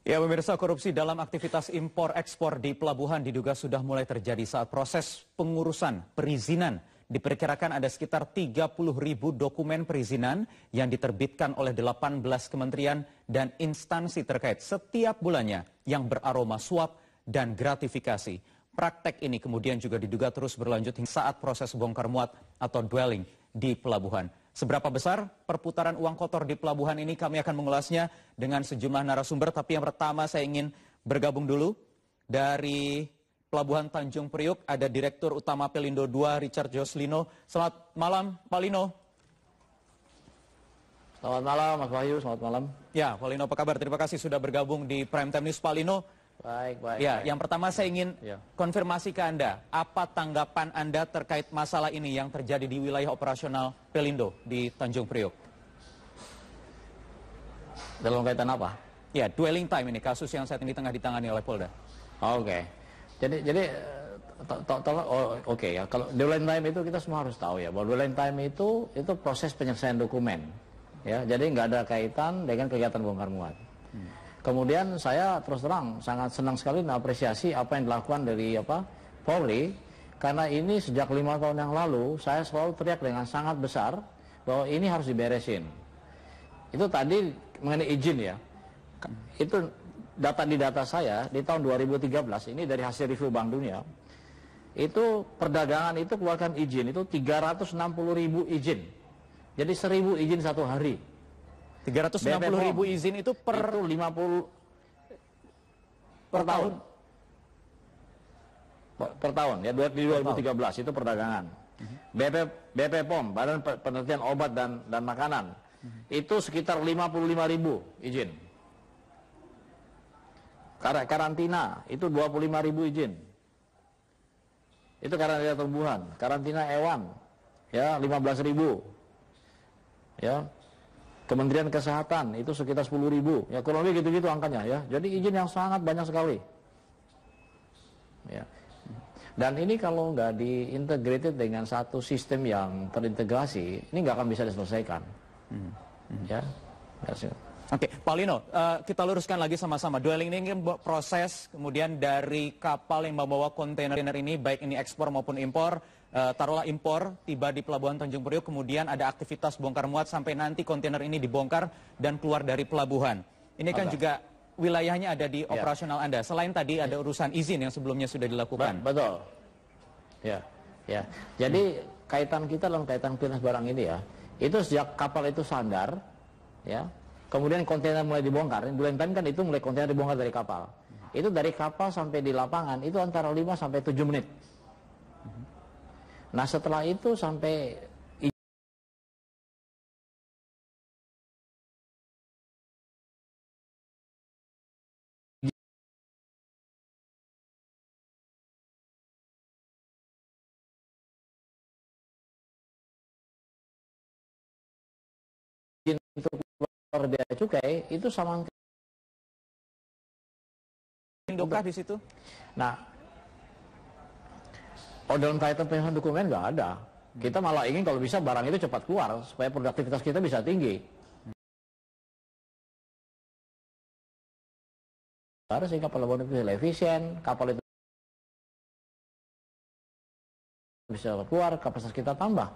Ya, pemirsa korupsi dalam aktivitas impor-ekspor di pelabuhan diduga sudah mulai terjadi saat proses pengurusan perizinan. Diperkirakan ada sekitar 30 ribu dokumen perizinan yang diterbitkan oleh 18 kementerian dan instansi terkait setiap bulannya yang beraroma suap dan gratifikasi. Praktek ini kemudian juga diduga terus berlanjut hingga saat proses bongkar muat atau dwelling di pelabuhan. Seberapa besar perputaran uang kotor di pelabuhan ini kami akan mengulasnya dengan sejumlah narasumber. Tapi yang pertama saya ingin bergabung dulu dari Pelabuhan Tanjung Priuk ada Direktur Utama Pelindo II Richard Joslino. Selamat malam Pak Lino. Selamat malam Mas Wahyu, selamat malam. Ya Pak Lino apa kabar? Terima kasih sudah bergabung di Prime Time News Pak Lino. Baik, baik. Ya, baik. yang pertama saya ingin ya. konfirmasi ke Anda, apa tanggapan Anda terkait masalah ini yang terjadi di wilayah operasional Pelindo di Tanjung Priok? Dalam kaitan apa? Ya, dwelling time ini kasus yang saat ini tengah ditangani oleh Polda. Oke. Okay. Jadi jadi tolong oh, oke okay ya. Kalau dwelling time itu kita semua harus tahu ya bahwa dwelling time itu itu proses penyelesaian dokumen. Ya, jadi nggak ada kaitan dengan kegiatan bongkar muat. Hmm. Kemudian saya terus terang sangat senang sekali mengapresiasi apa yang dilakukan dari apa Polri karena ini sejak lima tahun yang lalu saya selalu teriak dengan sangat besar bahwa ini harus diberesin. Itu tadi mengenai izin ya. Itu data di data saya di tahun 2013 ini dari hasil review Bank Dunia itu perdagangan itu keluarkan izin itu 360 ribu izin jadi 1000 izin satu hari 360 ribu izin itu per itu 50 per tahun. Per tahun ya di 2013 itu perdagangan. BP mhm. BP POM Badan Penelitian Obat dan dan Makanan mhm. itu sekitar 55 ribu izin. Kar karantina itu 25 ribu izin. Itu karantina tumbuhan, karantina hewan ya 15 ribu. Ya, Kementerian Kesehatan itu sekitar 10 ribu, ya kurang lebih gitu-gitu angkanya ya. Jadi izin yang sangat banyak sekali. Ya. Dan ini kalau nggak diintegrated dengan satu sistem yang terintegrasi, ini nggak akan bisa diselesaikan. Hmm. Hmm. Ya, Oke, okay, Pak Lino, uh, kita luruskan lagi sama-sama. Dwelling ini proses kemudian dari kapal yang membawa kontainer ini, baik ini ekspor maupun impor, uh, taruhlah impor, tiba di Pelabuhan Tanjung Priok, kemudian ada aktivitas bongkar muat sampai nanti kontainer ini dibongkar dan keluar dari pelabuhan. Ini kan juga wilayahnya ada di ya. operasional Anda. Selain tadi ada urusan izin yang sebelumnya sudah dilakukan. Ba betul. Ya, ya. Jadi hmm. kaitan kita dalam kaitan pindah barang ini ya, itu sejak kapal itu sandar, ya kemudian kontainer mulai dibongkar bulan Dulentan kan itu mulai kontainer dibongkar dari kapal itu dari kapal sampai di lapangan itu antara 5 sampai 7 menit nah setelah itu sampai kantor bea cukai itu sama Indokah di situ? Nah, oh dalam kaitan penyusunan dokumen nggak ada. Kita hmm. malah ingin kalau bisa barang itu cepat keluar supaya produktivitas kita bisa tinggi. Harus sehingga pelabuhan itu bisa efisien, kapal itu bisa keluar, kapasitas kita tambah.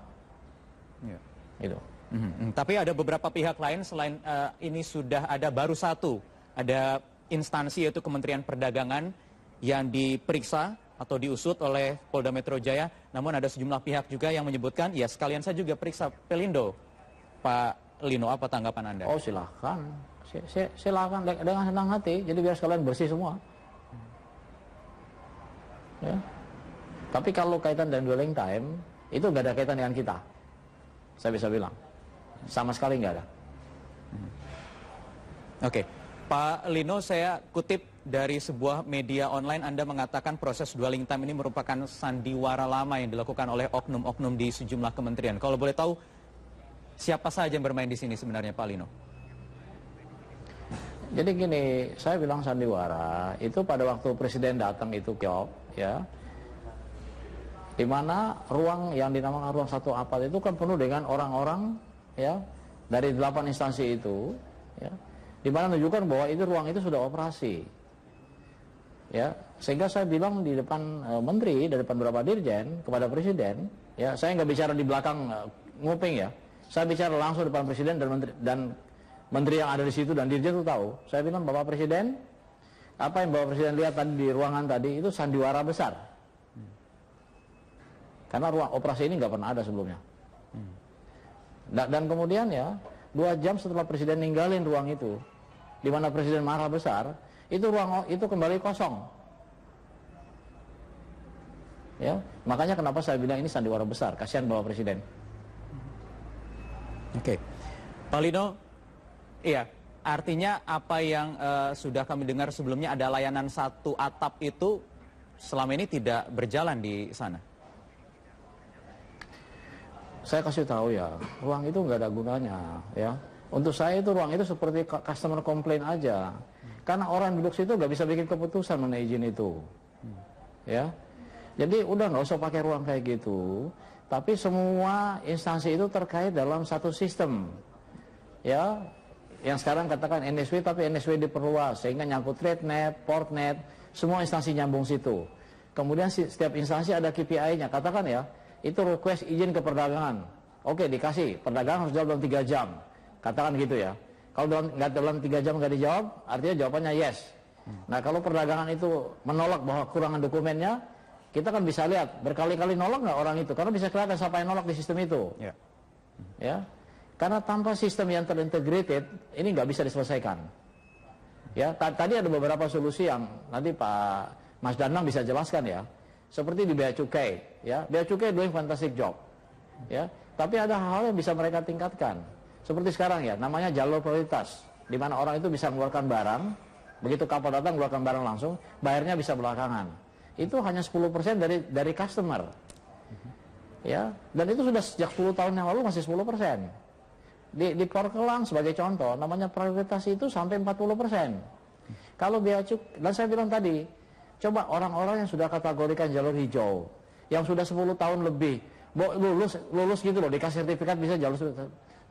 Yeah. Gitu. Mm -hmm. Tapi ada beberapa pihak lain selain uh, ini sudah ada baru satu, ada instansi yaitu Kementerian Perdagangan yang diperiksa atau diusut oleh Polda Metro Jaya. Namun ada sejumlah pihak juga yang menyebutkan, ya sekalian saya juga periksa Pelindo. Pak Lino, apa tanggapan Anda? Oh silahkan, silahkan dengan senang hati, jadi biar sekalian bersih semua. Ya. Tapi kalau kaitan dengan dwelling time, itu nggak ada kaitan dengan kita. Saya bisa bilang sama sekali nggak ada. Oke, okay. Pak Lino saya kutip dari sebuah media online Anda mengatakan proses dwelling time ini merupakan sandiwara lama yang dilakukan oleh oknum-oknum di sejumlah kementerian. Kalau boleh tahu siapa saja yang bermain di sini sebenarnya Pak Lino? Jadi gini, saya bilang sandiwara itu pada waktu presiden datang itu kiop, ya. Di mana ruang yang dinamakan ruang satu apat itu kan penuh dengan orang-orang ya dari delapan instansi itu ya di mana menunjukkan bahwa itu ruang itu sudah operasi ya sehingga saya bilang di depan e, menteri di depan beberapa dirjen kepada presiden ya saya nggak bicara di belakang e, nguping ya saya bicara langsung depan presiden dan menteri dan menteri yang ada di situ dan dirjen itu tahu saya bilang bapak presiden apa yang bapak presiden lihat tadi di ruangan tadi itu sandiwara besar hmm. karena ruang operasi ini nggak pernah ada sebelumnya hmm. Nah, dan kemudian ya, dua jam setelah presiden ninggalin ruang itu, di mana presiden marah besar, itu ruang itu kembali kosong. Ya, makanya kenapa saya bilang ini sandiwara besar, kasihan bawa presiden. Hmm. Oke. Okay. Pak Lino, iya, artinya apa yang uh, sudah kami dengar sebelumnya ada layanan satu atap itu selama ini tidak berjalan di sana? saya kasih tahu ya, ruang itu nggak ada gunanya ya. Untuk saya itu ruang itu seperti customer komplain aja. Karena orang duduk situ nggak bisa bikin keputusan mengenai izin itu. Ya. Jadi udah nggak usah pakai ruang kayak gitu. Tapi semua instansi itu terkait dalam satu sistem. Ya, yang sekarang katakan NSW tapi NSW diperluas sehingga nyangkut port PortNet, semua instansi nyambung situ. Kemudian setiap instansi ada KPI-nya. Katakan ya, itu request izin ke perdagangan. Oke dikasih, perdagangan harus jawab dalam 3 jam. Katakan gitu ya. Kalau dalam, nggak dalam 3 jam gak dijawab, artinya jawabannya yes. Hmm. Nah kalau perdagangan itu menolak bahwa kurangan dokumennya, kita kan bisa lihat berkali-kali nolak nggak orang itu, karena bisa kelihatan siapa yang nolak di sistem itu. Ya. ya? Karena tanpa sistem yang terintegrated, ini nggak bisa diselesaikan. Ya, tadi ada beberapa solusi yang nanti Pak Mas Danang bisa jelaskan ya seperti di bea cukai ya bea cukai doing fantastic job ya tapi ada hal-hal yang bisa mereka tingkatkan seperti sekarang ya namanya jalur prioritas di mana orang itu bisa mengeluarkan barang begitu kapal datang mengeluarkan barang langsung bayarnya bisa belakangan itu hanya 10% dari dari customer ya dan itu sudah sejak 10 tahun yang lalu masih 10% di, di Porkelang sebagai contoh namanya prioritas itu sampai 40 kalau biaya cukai dan saya bilang tadi Coba orang-orang yang sudah kategorikan jalur hijau, yang sudah 10 tahun lebih, lulus lulus gitu loh, dikasih sertifikat bisa jalur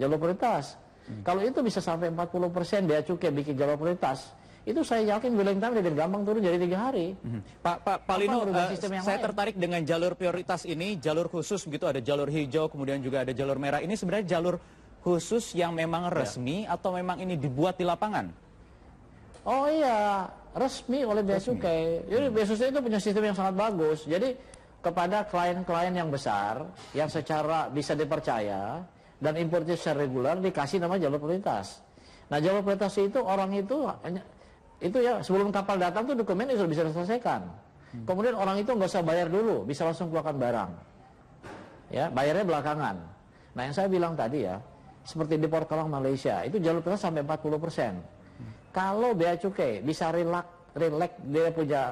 jalur prioritas. Hmm. Kalau itu bisa sampai 40% dia cukai bikin jalur prioritas, itu saya yakin bilang tadi dan gampang turun jadi tiga hari. Hmm. Pak Pak Lino, uh, saya lain? tertarik dengan jalur prioritas ini, jalur khusus gitu, ada jalur hijau, kemudian juga ada jalur merah. Ini sebenarnya jalur khusus yang memang ya. resmi ya. atau memang ini dibuat di lapangan? Oh iya, resmi oleh bea cukai. Jadi hmm. bea itu punya sistem yang sangat bagus. Jadi kepada klien-klien yang besar, yang secara bisa dipercaya dan importir secara reguler dikasih nama jalur prioritas. Nah jalur prioritas itu orang itu hanya itu ya sebelum kapal datang tuh dokumen itu sudah bisa diselesaikan. Hmm. Kemudian orang itu nggak usah bayar dulu, bisa langsung keluarkan barang. Ya, bayarnya belakangan. Nah yang saya bilang tadi ya, seperti di Port Kelang Malaysia itu jalur prioritas sampai 40 persen. Kalau bea cukai bisa relax, relax dia punya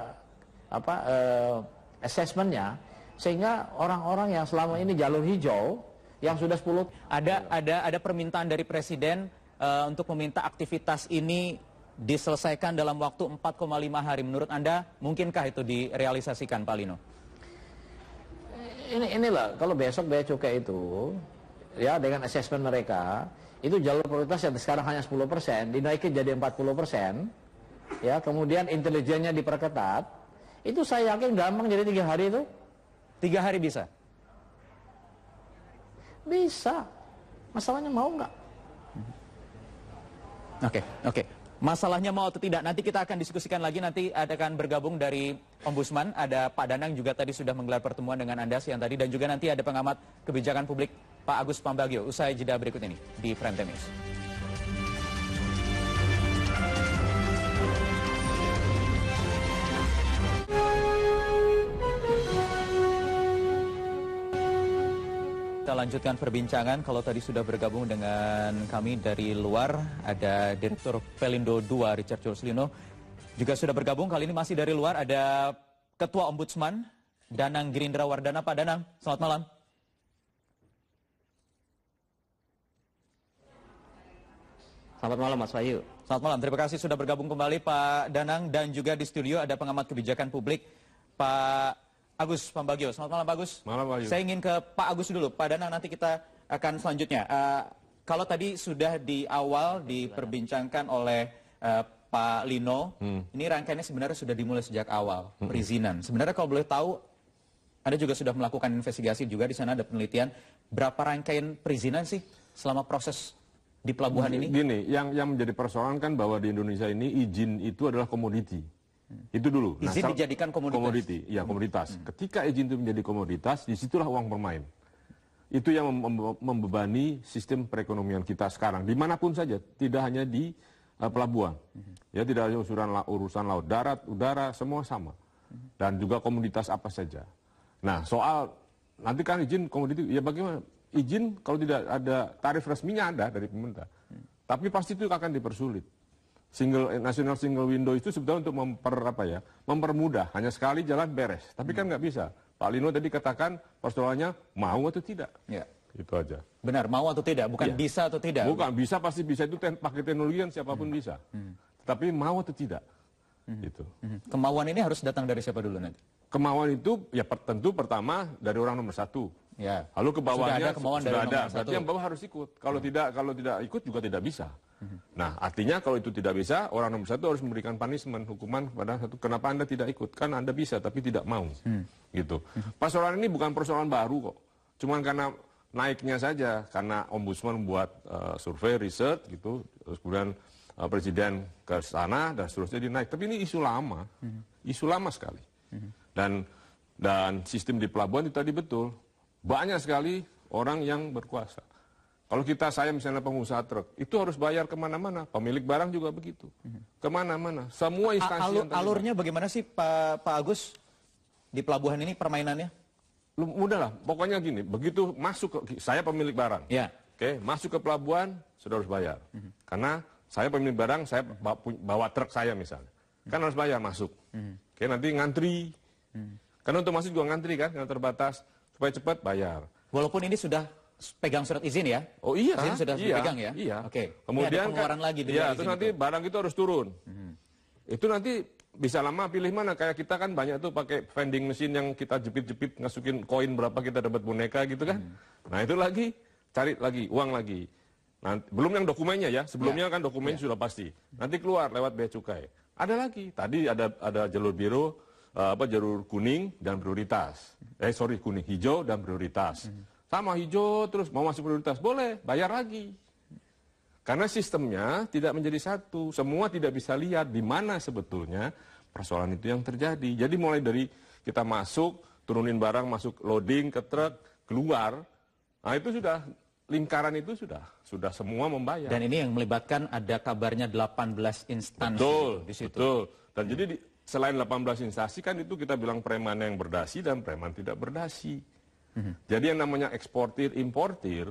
apa uh, assessmentnya, sehingga orang-orang yang selama ini jalur hijau yang sudah 10 ada ada ada permintaan dari presiden uh, untuk meminta aktivitas ini diselesaikan dalam waktu 4,5 hari. Menurut Anda mungkinkah itu direalisasikan Pak Lino? Ini inilah kalau besok bea cukai itu ya dengan assessment mereka itu jalur prioritas yang sekarang hanya 10 dinaikin jadi 40 ya kemudian intelijennya diperketat, itu saya yakin gampang jadi tiga hari itu. Tiga hari bisa? Bisa. Masalahnya mau nggak? Oke, okay, oke. Okay. Masalahnya mau atau tidak, nanti kita akan diskusikan lagi, nanti ada akan bergabung dari Ombudsman, ada Pak Danang juga tadi sudah menggelar pertemuan dengan Anda siang tadi, dan juga nanti ada pengamat kebijakan publik Pak Agus Pambagio usai jeda berikut ini di Prime Time News. Kita lanjutkan perbincangan. Kalau tadi sudah bergabung dengan kami dari luar, ada Direktur Pelindo 2 Richard Joslino. Juga sudah bergabung, kali ini masih dari luar ada Ketua Ombudsman Danang Gerindra Wardana. Pak Danang, selamat malam. Selamat malam Mas Wahyu. Selamat malam, terima kasih sudah bergabung kembali Pak Danang dan juga di studio ada pengamat kebijakan publik Pak Agus Pambagio. Selamat malam Pak Agus. Malam Wahyu. Saya ingin ke Pak Agus dulu, Pak Danang nanti kita akan selanjutnya. Uh, kalau tadi sudah di awal diperbincangkan oleh uh, Pak Lino, hmm. ini rangkaiannya sebenarnya sudah dimulai sejak awal hmm. perizinan. Sebenarnya kalau boleh tahu, Anda juga sudah melakukan investigasi juga di sana ada penelitian berapa rangkaian perizinan sih selama proses di pelabuhan ini? Gini, yang yang menjadi persoalan kan bahwa di Indonesia ini izin itu adalah komoditi. Hmm. Itu dulu. Nah, izin nah, dijadikan komoditas. Komoditi, ya komoditas. Hmm. Ketika izin itu menjadi komoditas, disitulah uang bermain. Itu yang membebani sistem perekonomian kita sekarang. Dimanapun saja, tidak hanya di uh, pelabuhan. Hmm. Ya tidak hanya usuran, urusan laut, darat, udara, semua sama. Hmm. Dan juga komoditas apa saja. Nah soal, nanti kan izin komoditi, ya bagaimana? izin kalau tidak ada tarif resminya ada dari pemerintah. Tapi pasti itu akan dipersulit. Single eh, national single window itu sebetulnya untuk memper apa ya? mempermudah. Hanya sekali jalan beres. Tapi kan hmm. nggak bisa. Pak Lino tadi katakan persoalannya mau atau tidak. Ya. Itu aja. Benar, mau atau tidak, bukan ya. bisa atau tidak. Bukan, bisa pasti bisa itu ten pakai teknologi kan siapapun hmm. bisa. Hmm. Tetapi mau atau tidak. Hmm. Itu. Hmm. Kemauan ini harus datang dari siapa dulu nanti? Kemauan itu ya per, tentu pertama dari orang nomor satu. Ya. Lalu ke bawahnya sudah ada, kemauan sudah ada. Berarti yang bawah harus ikut. Kalau hmm. tidak kalau tidak ikut juga tidak bisa. Hmm. Nah, artinya kalau itu tidak bisa, orang nomor satu harus memberikan punishment, hukuman kepada satu. Kenapa Anda tidak ikut? Kan Anda bisa, tapi tidak mau. Hmm. Gitu. Hmm. Persoalan ini bukan persoalan baru kok. Cuman karena naiknya saja, karena ombudsman buat uh, survei, riset, gitu. Terus kemudian uh, presiden ke sana, dan seterusnya naik. Tapi ini isu lama. Hmm. Isu lama sekali. Hmm. Dan dan sistem di pelabuhan itu tadi betul banyak sekali orang yang berkuasa. Kalau kita, saya misalnya pengusaha truk, itu harus bayar kemana-mana. Pemilik barang juga begitu. Kemana-mana. Semua instansi alur, yang Alurnya bagaimana sih Pak, Pak Agus di pelabuhan ini permainannya? Mudah lah, pokoknya gini, begitu masuk ke, saya pemilik barang. Ya. Oke, masuk ke pelabuhan, sudah harus bayar. Uh -huh. Karena saya pemilik barang, saya bawa, truk saya misalnya. Uh -huh. Kan harus bayar masuk. Uh hmm. -huh. Oke, nanti ngantri. Uh hmm. -huh. Karena untuk masuk juga ngantri kan, karena terbatas supaya cepat bayar. Walaupun ini sudah pegang surat izin ya? Oh iya. Izin sudah iya, dipegang ya? Iya. Oke. Okay. Kemudian ini ada kan, lagi Iya, terus nanti itu. barang itu harus turun. Hmm. Itu nanti bisa lama pilih mana kayak kita kan banyak tuh pakai vending mesin yang kita jepit-jepit ngasukin koin berapa kita dapat boneka gitu kan. Hmm. Nah, itu lagi cari lagi uang lagi. Nanti, belum yang dokumennya ya, sebelumnya ya. kan dokumen ya. sudah pasti. Nanti keluar lewat bea cukai. Ada lagi. Tadi ada ada jalur biru uh, apa jalur kuning dan prioritas. Eh sorry kuning hijau dan prioritas. Hmm. Sama hijau terus mau masuk prioritas boleh bayar lagi. Karena sistemnya tidak menjadi satu, semua tidak bisa lihat di mana sebetulnya persoalan itu yang terjadi. Jadi mulai dari kita masuk, turunin barang, masuk loading ke truk, keluar, nah itu sudah lingkaran itu sudah sudah semua membayar. Dan ini yang melibatkan ada kabarnya 18 instansi betul, di situ. Betul. Dan hmm. jadi di, selain 18 instansi kan itu kita bilang preman yang berdasi dan preman tidak berdasi. hmm Jadi yang namanya eksportir importir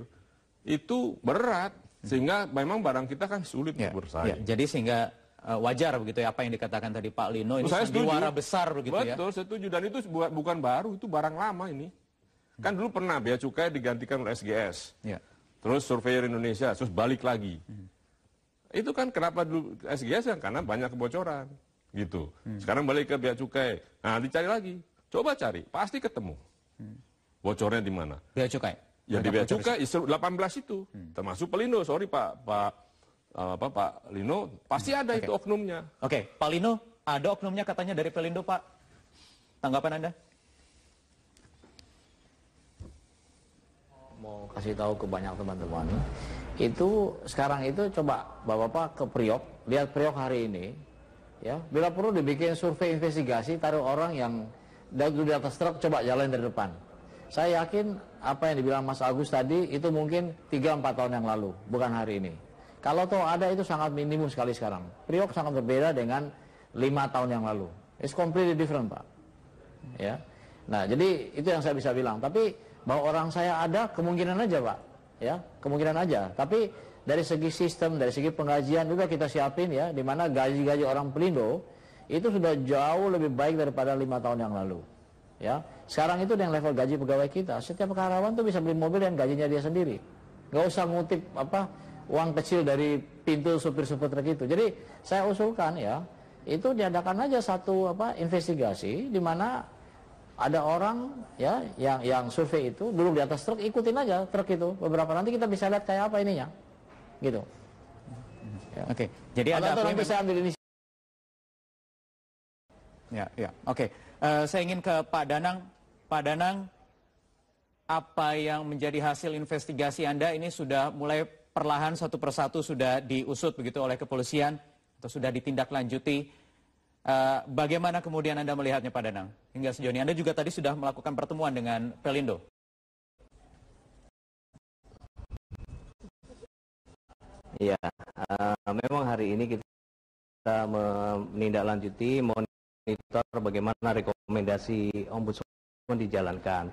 itu berat mhm. sehingga memang barang kita kan sulit ya, bersaing. Ya, jadi sehingga uh, wajar begitu ya apa yang dikatakan tadi Pak Lino ini Saya setuju. besar begitu Betul, ya. Betul, setuju dan itu bukan baru, itu barang lama ini. hmm Kan dulu pernah bea cukai digantikan oleh SGS. Ya. Terus surveyor Indonesia, terus balik lagi. Hmm. Itu kan kenapa dulu SGS ya? karena banyak kebocoran gitu. Hmm. Sekarang balik ke bea cukai. Nah, dicari lagi. Coba cari, pasti ketemu. Hmm. Bocornya di mana? Bea cukai. Ya di bea cukai 18 itu, hmm. termasuk Pelindo. Sorry Pak Pak eh, apa Pak Lino, pasti hmm. ada okay. itu oknumnya. Oke, okay. Pak Lino, ada oknumnya katanya dari Pelindo, Pak. Tanggapan Anda? Mau kasih tahu ke banyak teman-teman. Itu sekarang itu coba Bapak-bapak ke Priok, lihat Priok hari ini ya bila perlu dibikin survei investigasi taruh orang yang di atas truk coba jalan dari depan saya yakin apa yang dibilang Mas Agus tadi itu mungkin 3-4 tahun yang lalu bukan hari ini kalau tuh ada itu sangat minimum sekali sekarang Priok sangat berbeda dengan lima tahun yang lalu it's completely different Pak ya nah jadi itu yang saya bisa bilang tapi bahwa orang saya ada kemungkinan aja Pak ya kemungkinan aja tapi dari segi sistem, dari segi pengajian juga kita siapin ya, di mana gaji-gaji orang pelindo itu sudah jauh lebih baik daripada lima tahun yang lalu. Ya, sekarang itu yang level gaji pegawai kita, setiap karyawan tuh bisa beli mobil dan gajinya dia sendiri, nggak usah ngutip apa uang kecil dari pintu supir-supir truk itu. Jadi saya usulkan ya, itu diadakan aja satu apa investigasi di mana ada orang ya yang yang survei itu duduk di atas truk ikutin aja truk itu beberapa nanti kita bisa lihat kayak apa ininya gitu ya. oke okay. jadi Kalau ada yang bisa ambil ini ya ya oke okay. uh, eh, saya ingin ke Pak Danang Pak Danang apa yang menjadi hasil investigasi Anda ini sudah mulai perlahan satu persatu sudah diusut begitu oleh kepolisian atau sudah ditindaklanjuti. Uh, bagaimana kemudian Anda melihatnya Pak Danang hingga sejauh ini? Anda juga tadi sudah melakukan pertemuan dengan Pelindo. Ya, uh, memang hari ini kita menindaklanjuti monitor bagaimana rekomendasi ombudsman dijalankan.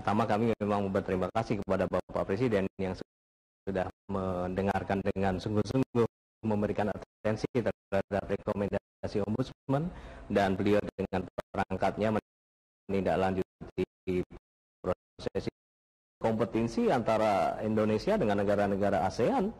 Pertama kami memang berterima kasih kepada Bapak Presiden yang sudah mendengarkan dengan sungguh-sungguh memberikan atensi terhadap rekomendasi ombudsman dan beliau dengan perangkatnya menindaklanjuti proses kompetisi antara Indonesia dengan negara-negara ASEAN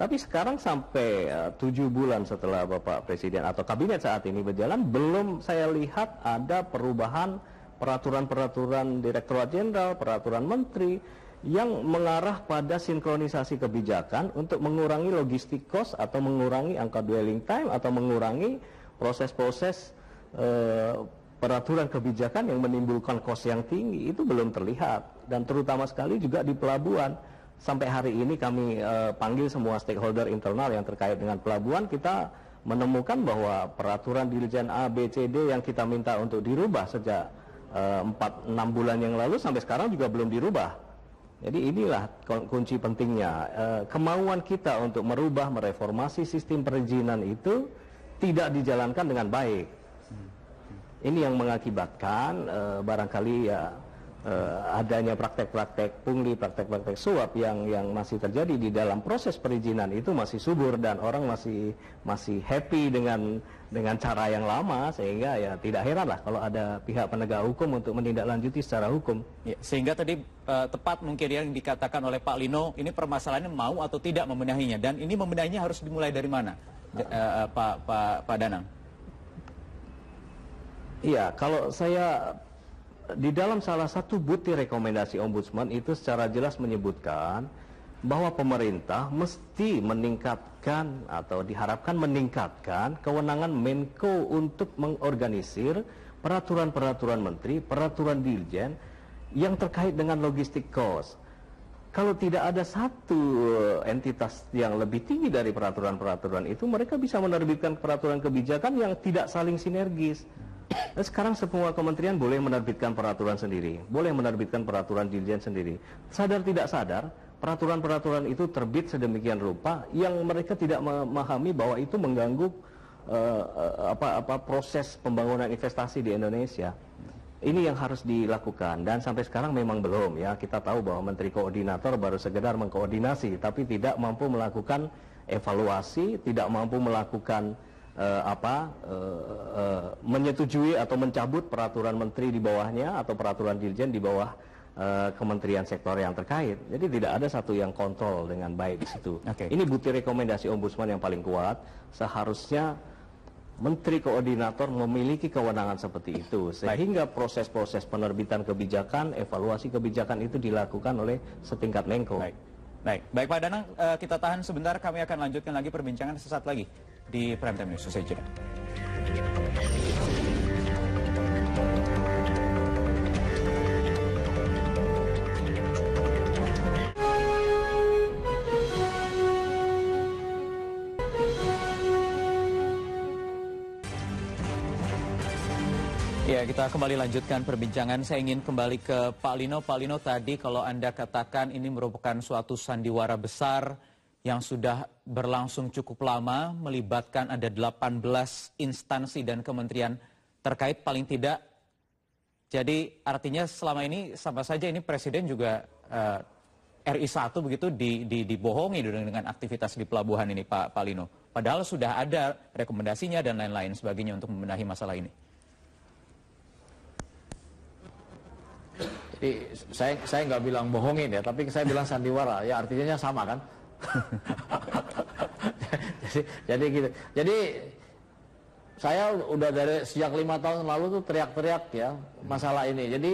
tapi sekarang sampai eh, tujuh bulan setelah Bapak Presiden atau kabinet saat ini berjalan, belum saya lihat ada perubahan peraturan-peraturan Direktorat Jenderal, peraturan Menteri yang mengarah pada sinkronisasi kebijakan untuk mengurangi logistik cost atau mengurangi angka dwelling time atau mengurangi proses-proses eh, peraturan kebijakan yang menimbulkan kos yang tinggi itu belum terlihat dan terutama sekali juga di pelabuhan sampai hari ini kami uh, panggil semua stakeholder internal yang terkait dengan pelabuhan kita menemukan bahwa peraturan dirjen A, B, C, D yang kita minta untuk dirubah sejak eh, empat enam bulan yang lalu sampai sekarang juga belum dirubah. Jadi inilah kunci pentingnya eh, kemauan kita untuk merubah mereformasi sistem perizinan itu tidak dijalankan dengan baik. Hmm. Hmm. Ini yang mengakibatkan barangkali ya uh, adanya praktek-praktek pungli, praktek-praktek suap yang yang masih terjadi di dalam proses perizinan itu masih subur dan orang masih masih happy dengan dengan cara yang lama sehingga ya tidak heran lah kalau ada pihak penegak hukum untuk menindaklanjuti secara hukum. Ya, sehingga tadi uh, tepat mungkin yang dikatakan oleh Pak Lino ini permasalahannya mau atau tidak membenahinya dan ini membenahinya harus dimulai dari mana, D uh, eh, Pak Pak Pak Danang? Iya, kalau saya di dalam salah satu butir rekomendasi ombudsman itu secara jelas menyebutkan bahwa pemerintah mesti meningkatkan atau diharapkan meningkatkan kewenangan Menko untuk mengorganisir peraturan-peraturan menteri, peraturan dirjen yang terkait dengan logistik kos. Kalau tidak ada satu eh, entitas yang lebih tinggi dari peraturan-peraturan itu, mereka bisa menerbitkan peraturan kebijakan yang tidak saling sinergis. Nah, sekarang semua kementerian boleh menerbitkan peraturan sendiri, boleh menerbitkan peraturan dirjen sendiri. Sadar tidak sadar, peraturan-peraturan itu terbit sedemikian rupa yang mereka tidak memahami bahwa itu mengganggu uh, apa apa proses pembangunan investasi di Indonesia. Ini yang harus dilakukan dan sampai sekarang memang belum ya. Kita tahu bahwa menteri koordinator baru sekedar mengkoordinasi tapi tidak mampu melakukan evaluasi, tidak mampu melakukan uh, apa uh, uh, menyetujui atau mencabut peraturan menteri di bawahnya atau peraturan dirjen di bawah uh, kementerian sektor yang terkait. Jadi tidak ada satu yang kontrol dengan baik di situ. Okay. Ini butir rekomendasi ombudsman yang paling kuat. Seharusnya menteri koordinator memiliki kewenangan seperti itu sehingga proses-proses penerbitan kebijakan, evaluasi kebijakan itu dilakukan oleh setingkat Menko. Baik. Baik, baik Pak Danang, kita tahan sebentar, kami akan lanjutkan lagi perbincangan sesaat lagi di Prime Time News. Saya jeda. Ya, kita kembali lanjutkan perbincangan. Saya ingin kembali ke Pak Lino. Pak Lino, tadi kalau Anda katakan ini merupakan suatu sandiwara besar yang sudah berlangsung cukup lama melibatkan ada 18 instansi dan kementerian terkait paling tidak. Jadi artinya selama ini sama saja ini presiden juga uh, eh, RI1 begitu di, di, dibohongi dengan, aktivitas di pelabuhan ini Pak Palino. Padahal sudah ada rekomendasinya dan lain-lain sebagainya untuk membenahi masalah ini. Jadi saya saya nggak bilang bohongin ya, tapi saya bilang sandiwara ya artinya sama kan jadi, jadi gitu. Jadi saya udah dari sejak lima tahun lalu tuh teriak-teriak ya masalah ini. Jadi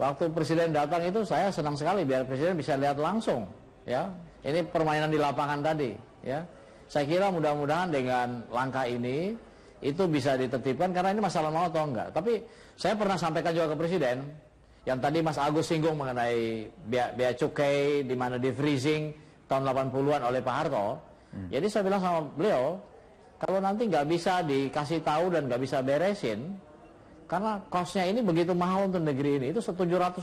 waktu presiden datang itu saya senang sekali biar presiden bisa lihat langsung ya. Ini permainan di lapangan tadi ya. Saya kira mudah-mudahan dengan langkah ini itu bisa ditertibkan karena ini masalah mau atau enggak. Tapi saya pernah sampaikan juga ke presiden yang tadi Mas Agus singgung mengenai bea, biaya cukai di mana di freezing tahun 80-an oleh Pak Harto. Hmm. Jadi saya bilang sama beliau, kalau nanti nggak bisa dikasih tahu dan nggak bisa beresin, karena kosnya ini begitu mahal untuk negeri ini, itu 780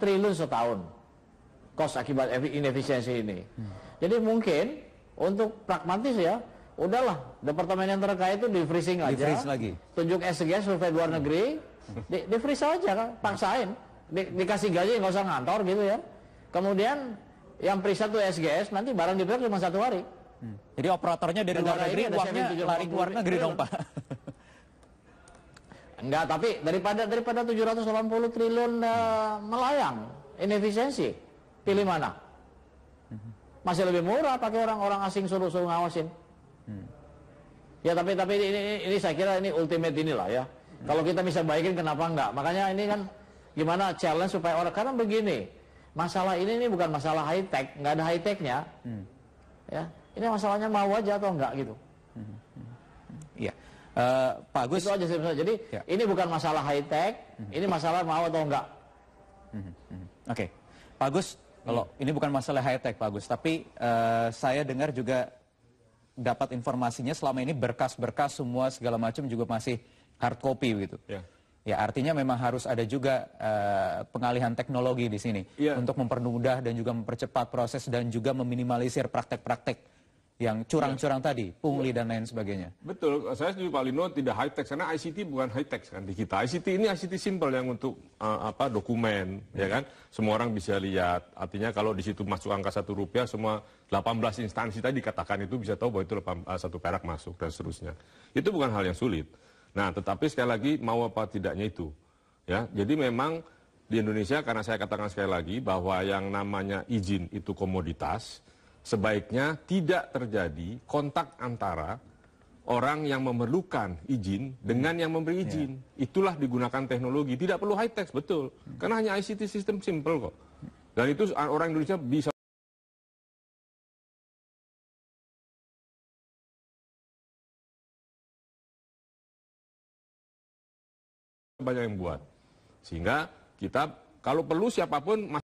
triliun setahun. Kos akibat inefisiensi ini. Hmm. Jadi mungkin untuk pragmatis ya, udahlah departemen yang terkait itu di freezing aja. Di freeze lagi. Tunjuk SGS survei luar hmm. negeri, di, di freeze aja kan, paksain. Di, dikasih gaji nggak usah ngantor gitu ya. Kemudian yang periksa tuh SGS, nanti barang diberi cuma satu hari. Hmm. Jadi operatornya dari luar negeri, uangnya lari keluar negeri dong iya. Pak. Enggak, tapi daripada daripada 780 triliun uh, melayang, inefisiensi, pilih mana? Hmm. Masih lebih murah pakai orang-orang asing suruh-suruh ngawasin. Hmm. Ya tapi tapi ini, ini saya kira ini ultimate inilah ya. Hmm. Kalau kita bisa baikin kenapa enggak? Makanya ini kan gimana challenge supaya orang karena begini masalah ini ini bukan masalah high tech, nggak ada high technya, hmm. ya. Ini masalahnya mau aja atau enggak gitu. Hmm. hmm, hmm, hmm. yeah. Iya. uh, Pak Agus. Itu aja sih Jadi ya. ini bukan masalah high tech, hmm. ini masalah mau atau enggak. Hmm. Hmm. Oke, okay. Pak Kalau hmm. ini bukan masalah high tech, Bagus. tapi uh, saya dengar juga dapat informasinya selama ini berkas-berkas semua segala macam juga masih hard copy gitu. yeah. Ya artinya memang harus ada juga uh, pengalihan teknologi di sini yeah. untuk mempermudah dan juga mempercepat proses dan juga meminimalisir praktek-praktek yang curang-curang yeah. tadi, pungli yeah. dan lain sebagainya. Betul, saya setuju Pak Lino tidak high tech karena ICT bukan high tech kan di kita. ICT ini ICT simple yang untuk uh, apa dokumen ya kan, semua orang bisa lihat. Artinya kalau di situ masuk angka satu rupiah, semua 18 instansi tadi dikatakan itu bisa tahu bahwa itu 8, eh, satu perak masuk dan seterusnya. Itu bukan hal yang sulit. Nah, tetapi sekali lagi mau apa tidaknya itu. Ya, jadi memang di Indonesia karena saya katakan sekali lagi bahwa yang namanya izin itu komoditas, sebaiknya tidak terjadi kontak antara orang yang memerlukan izin dengan yang memberi hmm. izin. Iya. Itulah digunakan teknologi. Tidak perlu high tech, betul. Hmm. Karena hanya ICT system simple kok. Dan itu orang Indonesia bisa banyak yang buat. Sehingga kita kalau perlu siapapun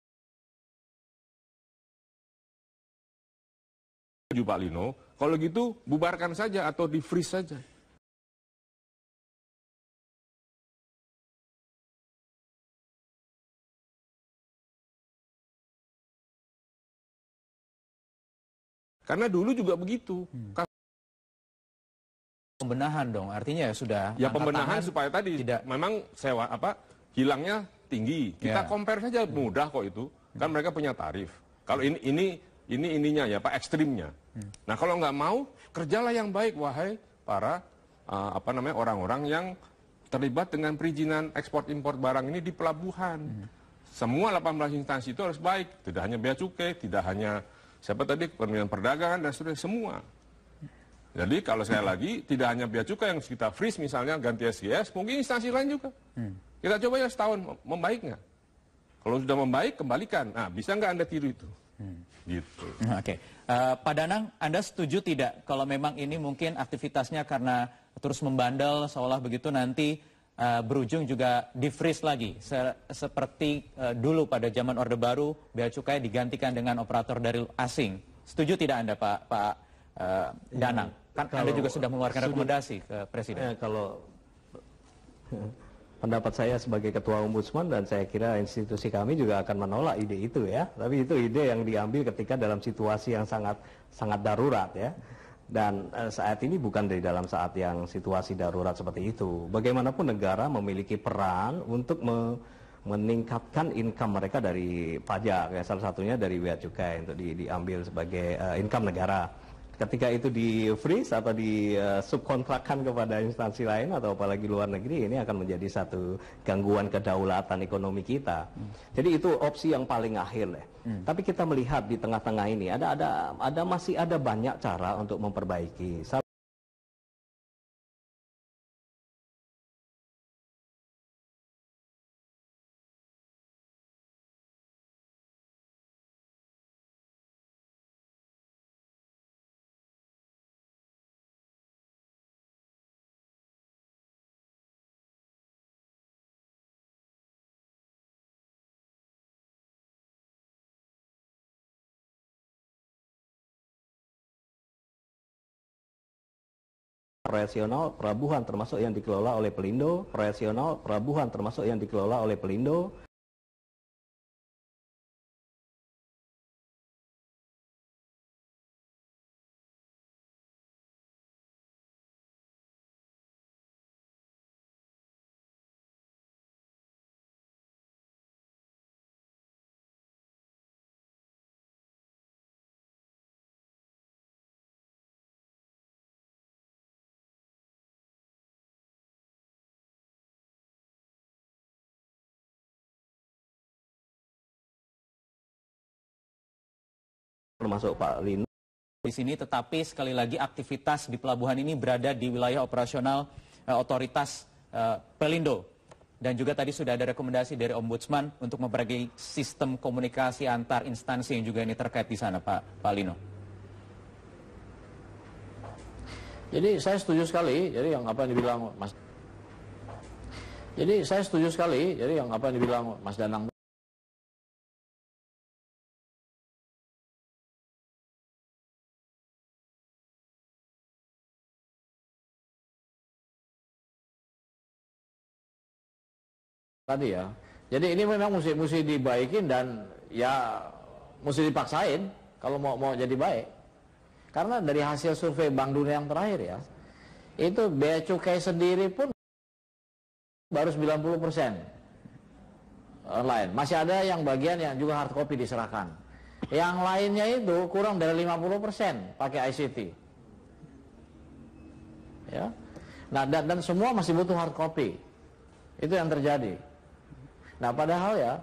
maju Pak Lino, kalau gitu bubarkan saja atau di freeze saja. Karena dulu juga begitu. Hmm pembenahan dong. Artinya ya sudah. Ya pembenahan tangan, supaya tadi tidak memang sewa apa hilangnya tinggi. Kita ya. compare saja hmm. mudah kok itu. Kan hmm. mereka punya tarif. Kalau ini ini ini ininya ya pak ekstrimnya. Hmm. Nah kalau nggak mau kerjalah yang baik wahai para uh, apa namanya orang-orang yang terlibat dengan perizinan ekspor impor barang ini di pelabuhan. Hmm. Semua 18 instansi itu harus baik, tidak hanya bea cukai, tidak hanya siapa tadi Kementerian Perdagangan dan sudah semua. Jadi kalau saya lagi tidak hanya biaya cukai yang kita freeze misalnya ganti SGS, mungkin instansi lain juga. Hmm. Kita coba ya setahun membaik nggak? Kalau sudah membaik kembalikan. Nah bisa nggak anda tiru itu? Hmm. Gitu. Hmm, oke, okay. uh, eh, Pak Danang, anda setuju tidak kalau memang ini mungkin aktivitasnya karena terus membandel seolah begitu nanti uh, berujung juga di freeze lagi Se seperti uh, dulu pada zaman Orde Baru bea cukai digantikan dengan operator dari asing. Setuju tidak anda Pak Pak uh, Danang? Hmm. Kan kalau, Anda juga sudah mengeluarkan sudut, rekomendasi ke Presiden. Eh, kalau pendapat saya sebagai ketua ombudsman dan saya kira institusi kami juga akan menolak ide itu ya. Tapi itu ide yang diambil ketika dalam situasi yang sangat sangat darurat ya. Dan eh, saat ini bukan dari dalam saat yang situasi darurat seperti itu. Bagaimanapun negara memiliki peran untuk me meningkatkan income mereka dari pajak ya salah satunya dari bea cukai untuk di diambil sebagai uh, income negara ketika itu di freeze atau di uh, eh, subkontrakkan kepada instansi lain atau apalagi luar negeri ini akan menjadi satu gangguan kedaulatan ekonomi kita. Hmm. Jadi itu opsi yang paling akhir deh. Hmm. Tapi kita melihat di tengah-tengah ini ada ada ada masih ada banyak cara untuk memperbaiki. Operasional Pelabuhan termasuk yang dikelola oleh Pelindo, operasional Pelabuhan termasuk yang dikelola oleh Pelindo, termasuk Pak Lino di sini tetapi sekali lagi aktivitas di pelabuhan ini berada di wilayah operasional uh, otoritas uh, Pelindo dan juga tadi sudah ada rekomendasi dari Ombudsman untuk memperbaiki sistem komunikasi antar instansi yang juga ini terkait di sana Pak Pak Lino. Jadi saya setuju sekali jadi yang apa yang dibilang Mas Jadi saya setuju sekali jadi yang apa yang dibilang Mas Danang tadi ya. Jadi ini memang mesti mesti dibaikin dan ya mesti dipaksain kalau mau mau jadi baik. Karena dari hasil survei Bank Dunia yang terakhir ya, itu bea cukai sendiri pun baru 90 persen online. Masih ada yang bagian yang juga hard copy diserahkan. Yang lainnya itu kurang dari 50 persen pakai ICT. Ya, nah dan, dan semua masih butuh hard copy. Itu yang terjadi. Nah padahal ya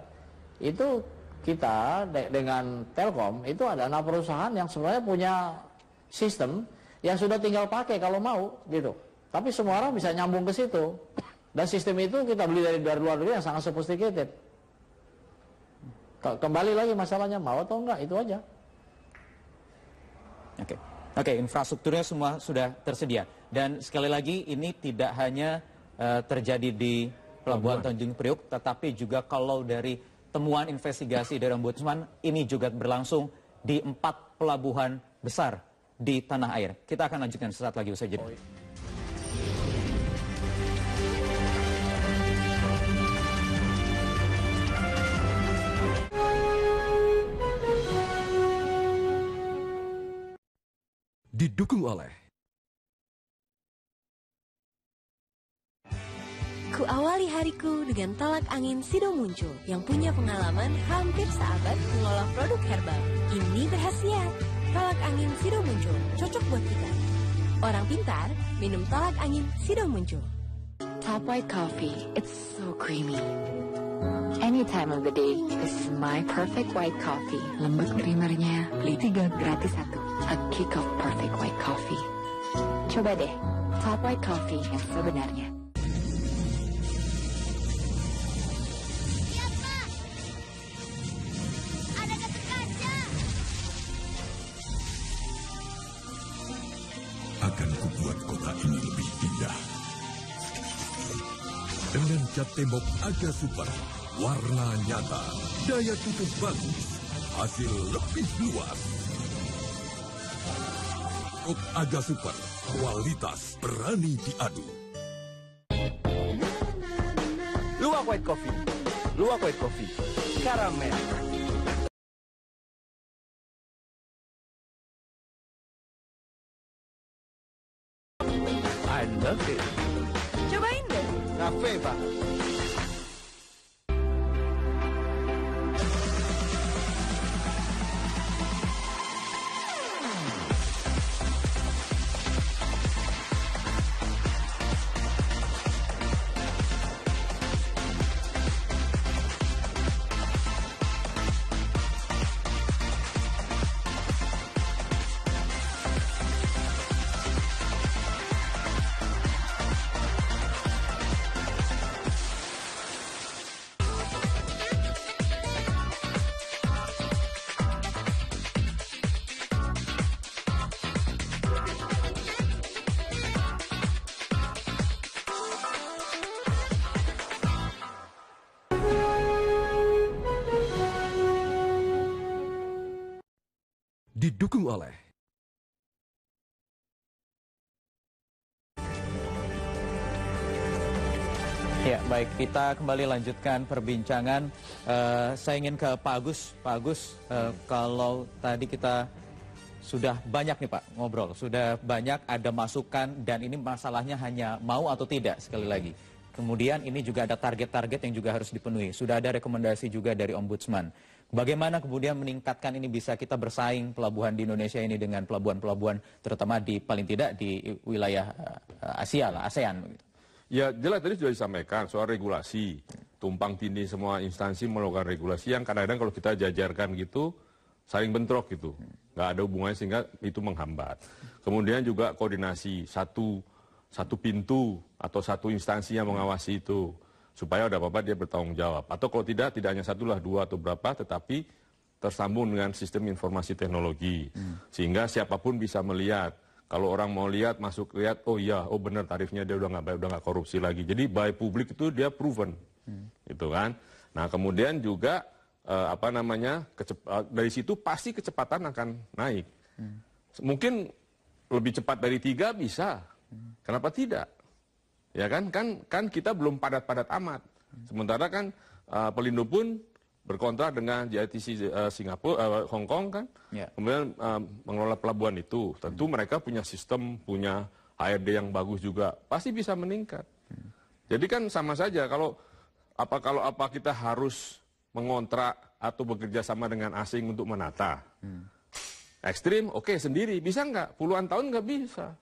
itu kita de dengan Telkom itu ada enam perusahaan yang sebenarnya punya sistem yang sudah tinggal pakai kalau mau gitu. Tapi semua orang bisa nyambung ke situ. Dan sistem itu kita beli dari luar luar yang sangat sophisticated. Kembali lagi masalahnya mau atau enggak itu aja. Oke. Okay. Oke, okay, infrastrukturnya semua sudah tersedia. Dan sekali lagi ini tidak hanya uh, terjadi di Pelabuhan Tanjung Priuk, tetapi juga kalau dari temuan investigasi dari Ombudsman, ini juga berlangsung di empat pelabuhan besar di tanah air. Kita akan lanjutkan sesaat lagi usai jeda. Didukung oleh Ku awali hariku dengan talak angin Sido muncul yang punya pengalaman hampir seabad mengolah produk herbal. Ini berhasil. talak angin Sido muncul cocok buat kita. Orang pintar minum talak angin Sido muncul. Top White Coffee, it's so creamy. Any time of the day, this is my perfect white coffee. Lembut creamernya, beli tiga gratis satu. A kick of perfect white coffee. Coba deh, Top White Coffee yang sebenarnya. tembok Aga Super, warna nyata, daya tutup bagus, hasil lebih luas. Kop Aga Super, kualitas berani diadu. Luwak White Coffee, Luwak White Coffee, karamel. I love it. Cobain deh. Cafe, Pak. Soleh. Ya, baik. Kita kembali lanjutkan perbincangan. Uh, saya ingin ke Pak Agus. Pak Agus, uh, kalau tadi kita sudah banyak nih Pak ngobrol, sudah banyak ada masukan dan ini masalahnya hanya mau atau tidak sekali lagi. Kemudian ini juga ada target-target yang juga harus dipenuhi. Sudah ada rekomendasi juga dari Ombudsman. Bagaimana kemudian meningkatkan ini bisa kita bersaing pelabuhan di Indonesia ini dengan pelabuhan-pelabuhan terutama di paling tidak di wilayah eh, Asia lah, ASEAN gitu? Ya jelas tadi sudah disampaikan soal regulasi. Tumpang tindih semua instansi melakukan regulasi yang kadang-kadang kalau kita jajarkan gitu saling bentrok gitu. Nggak ada hubungannya sehingga itu menghambat. Kemudian juga koordinasi satu satu pintu atau satu instansi yang mengawasi itu supaya ada apa-apa dia bertanggung jawab. Atau kalau tidak, tidak hanya satu lah dua atau berapa, tetapi tersambung dengan sistem informasi teknologi. Hmm. Sehingga siapapun bisa melihat. Kalau orang mau lihat, masuk lihat, oh iya, oh benar tarifnya dia udah nggak baik, udah nggak korupsi lagi. Jadi by publik itu dia proven, hmm. gitu kan. Nah kemudian juga eh, apa namanya eh, dari situ pasti kecepatan akan naik. Hmm. Mungkin lebih cepat dari tiga bisa, hmm. kenapa tidak? Ya kan? Kan kan kita belum padat-padat amat. Sementara kan uh, Pelindo pun berkontrak dengan JITC uh, eh, Singapura uh, Hong Kong kan. Yeah. Kemudian uh, mengelola pelabuhan itu, tentu hmm. mereka punya sistem, punya HRD yang bagus juga, pasti bisa meningkat. Hmm. Jadi kan sama saja kalau apa kalau apa kita harus mengontrak atau bekerja sama dengan asing untuk menata. Hmm. Ekstrim, oke okay, sendiri bisa nggak? Puluhan tahun nggak bisa.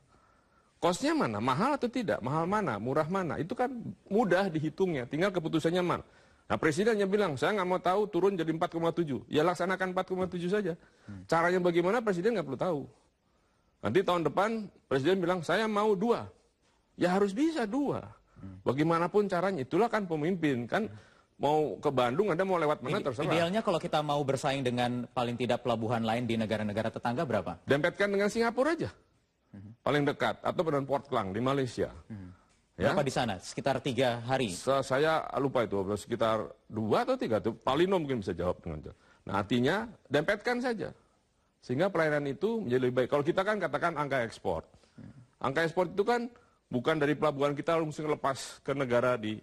Kosnya mana? Mahal atau tidak? Mahal mana? Murah mana? Itu kan mudah dihitungnya, tinggal keputusannya mana. Nah presidennya bilang, saya nggak mau tahu turun jadi 4,7. Ya laksanakan 4,7 saja. Hmm. Caranya bagaimana presiden nggak perlu tahu. Nanti tahun depan presiden bilang, saya mau dua. Ya harus bisa dua. Hmm. Bagaimanapun caranya, itulah kan pemimpin. Kan mau ke Bandung Anda mau lewat mana terserah. Idealnya kalau kita mau bersaing dengan paling tidak pelabuhan lain di negara-negara tetangga berapa? Dempetkan dengan Singapura aja paling dekat atau dengan Port Klang di Malaysia. Hmm. Ya? Berapa di sana? Sekitar tiga hari? Sa saya lupa itu, sekitar dua atau tiga. Itu Palino mungkin bisa jawab dengan jelas. Nah artinya dempetkan saja. Sehingga pelayanan itu menjadi lebih baik. Kalau kita kan katakan angka ekspor. Hmm. Angka ekspor itu kan bukan dari pelabuhan kita langsung lepas ke negara di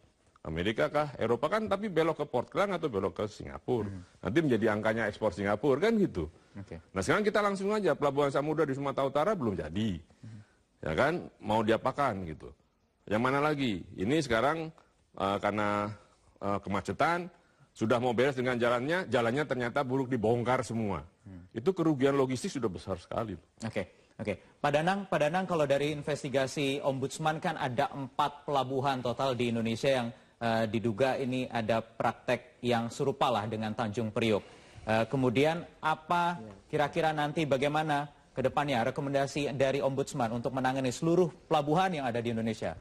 Amerika kah, Eropa kan, tapi belok ke Port Klang atau belok ke Singapura. Hmm. Nanti menjadi angkanya ekspor Singapura kan gitu. Okay. Nah sekarang kita langsung aja pelabuhan Samudra di Sumatera Utara belum jadi, hmm. ya kan? Mau diapakan gitu? Yang mana lagi? Ini sekarang uh, karena uh, kemacetan sudah mau beres dengan jalannya, jalannya ternyata buruk dibongkar semua. Hmm. Itu kerugian logistik sudah besar sekali. Oke. Okay. Oke, Pak Danang, Pak Danang kalau dari investigasi Ombudsman kan ada empat pelabuhan total di Indonesia yang uh, diduga ini ada praktek yang serupa lah dengan Tanjung Priok. Uh, eh, kemudian apa ya. kira-kira nanti bagaimana ke depannya rekomendasi dari Ombudsman untuk menangani seluruh pelabuhan yang ada di Indonesia?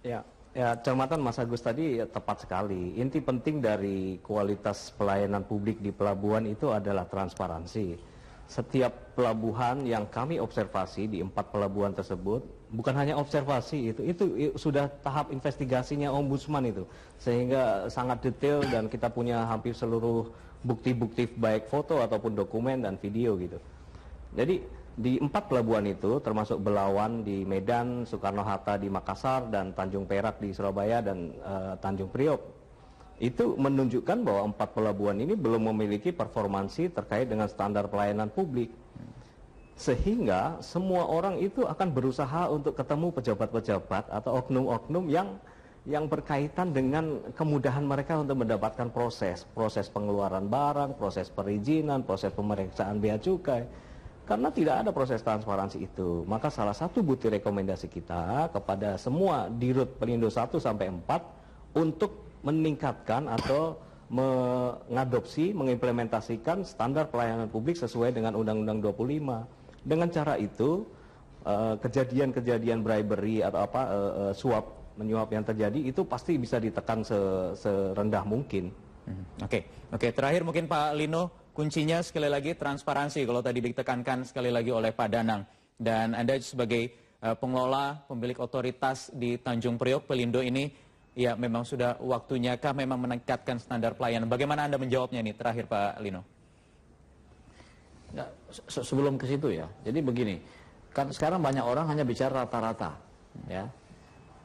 Ya, ya cermatan Mas Agus tadi ya, tepat sekali. Inti penting dari kualitas pelayanan publik di pelabuhan itu adalah transparansi. Setiap pelabuhan yang kami observasi di empat pelabuhan tersebut bukan hanya observasi itu, itu sudah tahap investigasinya ombudsman itu, sehingga sangat detail dan kita punya hampir seluruh bukti-bukti baik foto ataupun dokumen dan video gitu. Jadi di empat pelabuhan itu, termasuk Belawan di Medan, Soekarno Hatta di Makassar dan Tanjung Perak di Surabaya dan uh, Tanjung Priok itu menunjukkan bahwa empat pelabuhan ini belum memiliki performansi terkait dengan standar pelayanan publik sehingga semua orang itu akan berusaha untuk ketemu pejabat-pejabat atau oknum-oknum yang yang berkaitan dengan kemudahan mereka untuk mendapatkan proses, proses pengeluaran barang, proses perizinan, proses pemeriksaan bea cukai. Karena tidak ada proses transparansi itu, maka salah satu bukti rekomendasi kita kepada semua dirut pelindo 1 sampai 4 untuk meningkatkan atau mengadopsi, mengimplementasikan standar pelayanan publik sesuai dengan Undang-Undang 25 dengan cara itu eh, kejadian-kejadian bribery atau apa eh, eh, suap menyuap yang terjadi itu pasti bisa ditekan se serendah mungkin. Oke, hmm. oke. Okay. Terakhir mungkin Pak Lino kuncinya sekali lagi transparansi kalau tadi ditekankan sekali lagi oleh Pak Danang dan Anda sebagai uh, pengelola pemilik otoritas di Tanjung Priok Pelindo ini ya memang sudah waktunya kah memang meningkatkan standar pelayanan. Bagaimana Anda menjawabnya ini terakhir Pak Lino? Ya, se sebelum ke situ ya. Jadi begini, kan sekarang banyak orang hanya bicara rata-rata, ya.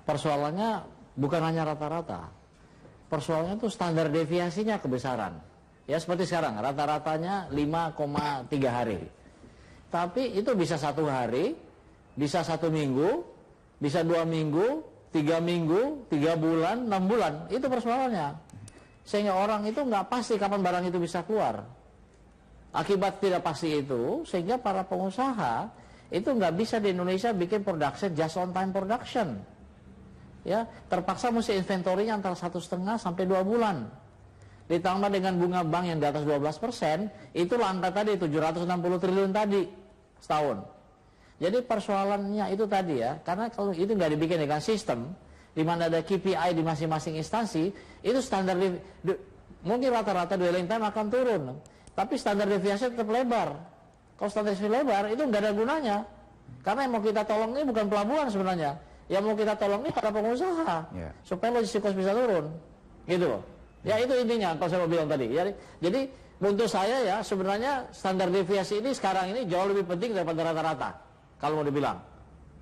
Persoalannya bukan hanya rata-rata. Persoalannya itu standar deviasinya kebesaran. Ya seperti sekarang, rata-ratanya 5,3 hari. Tapi itu bisa satu hari, bisa satu minggu, bisa dua minggu, tiga minggu, tiga bulan, enam bulan. Itu persoalannya. Sehingga orang itu nggak pasti kapan barang itu bisa keluar. Akibat tidak pasti itu, sehingga para pengusaha itu nggak bisa di Indonesia bikin production just on time production. Ya, terpaksa mesti inventorinya antara satu setengah sampai dua bulan. Ditambah dengan bunga bank yang di atas 12 persen, itu angka tadi 760 triliun tadi setahun. Jadi persoalannya itu tadi ya, karena kalau itu nggak dibikin dengan sistem, di mana ada KPI di masing-masing instansi, itu standar di, mungkin rata-rata dwelling time akan turun. Tapi standar deviasi tetap lebar. Kalau standar deviasi lebar itu nggak ada gunanya. Karena yang mau kita tolong ini bukan pelabuhan sebenarnya. Yang mau kita tolong ini para pengusaha. Yeah. Supaya logistik kos bisa turun. Gitu loh. Yeah. Ya itu intinya kalau saya mau bilang tadi. Ya, jadi, jadi untuk saya ya sebenarnya standar deviasi ini sekarang ini jauh lebih penting daripada rata-rata. Kalau mau dibilang.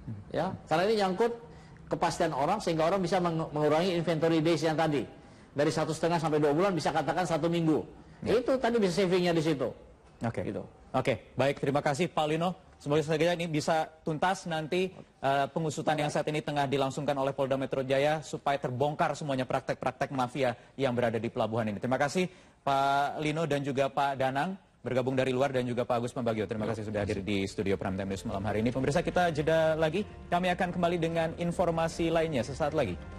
Hmm. Ya, karena ini nyangkut kepastian orang sehingga orang bisa mengurangi inventory days yang tadi dari satu setengah sampai dua bulan bisa katakan satu minggu Ya. Itu tadi bisa savingnya di situ. Oke. Okay. Gitu. Oke, okay. baik terima kasih Pak Lino. Semoga saja ini bisa tuntas nanti uh, pengusutan yang saat ini tengah dilangsungkan oleh Polda Metro Jaya supaya terbongkar semuanya praktek-praktek mafia yang berada di pelabuhan ini. Terima kasih Pak Lino dan juga Pak Danang bergabung dari luar dan juga Pak Agus Pembagio. Terima kasih sudah hadir di studio Time News malam hari ini. Pemirsa kita jeda lagi, kami akan kembali dengan informasi lainnya sesaat lagi.